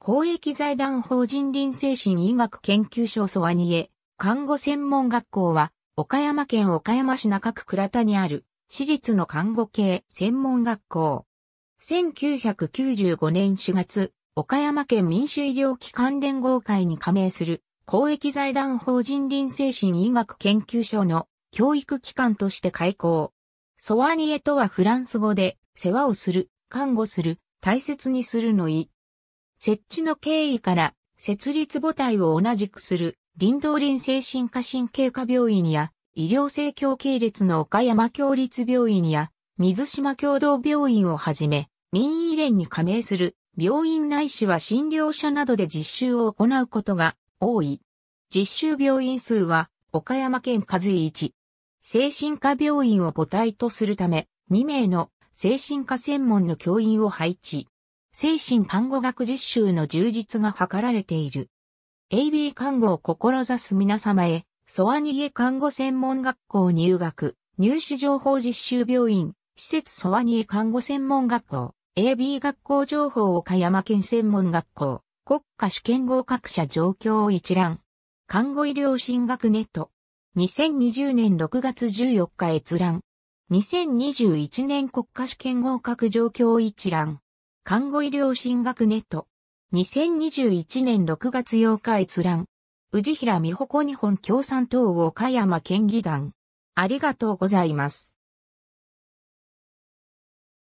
公益財団法人林精神医学研究所ソワニエ、看護専門学校は、岡山県岡山市中区倉田にある、私立の看護系専門学校。1995年4月、岡山県民主医療機関連合会に加盟する、公益財団法人林精神医学研究所の教育機関として開校。ソワニエとはフランス語で、世話をする、看護する、大切にするの意。設置の経緯から設立母体を同じくする林道林精神科神経科病院や医療生協系列の岡山協立病院や水島共同病院をはじめ民医連に加盟する病院内市は診療者などで実習を行うことが多い。実習病院数は岡山県数一。精神科病院を母体とするため2名の精神科専門の教員を配置。精神看護学実習の充実が図られている。AB 看護を志す皆様へ、ソアニエ看護専門学校入学、入試情報実習病院、施設ソアニエ看護専門学校、AB 学校情報岡山県専門学校、国家試験合格者状況一覧。看護医療進学ネット。2020年6月14日閲覧。2021年国家試験合格状況一覧。看護医療進学ネット。2021年6月8日閲覧。宇治平美穂子日本共産党岡山県議団。ありがとうございます。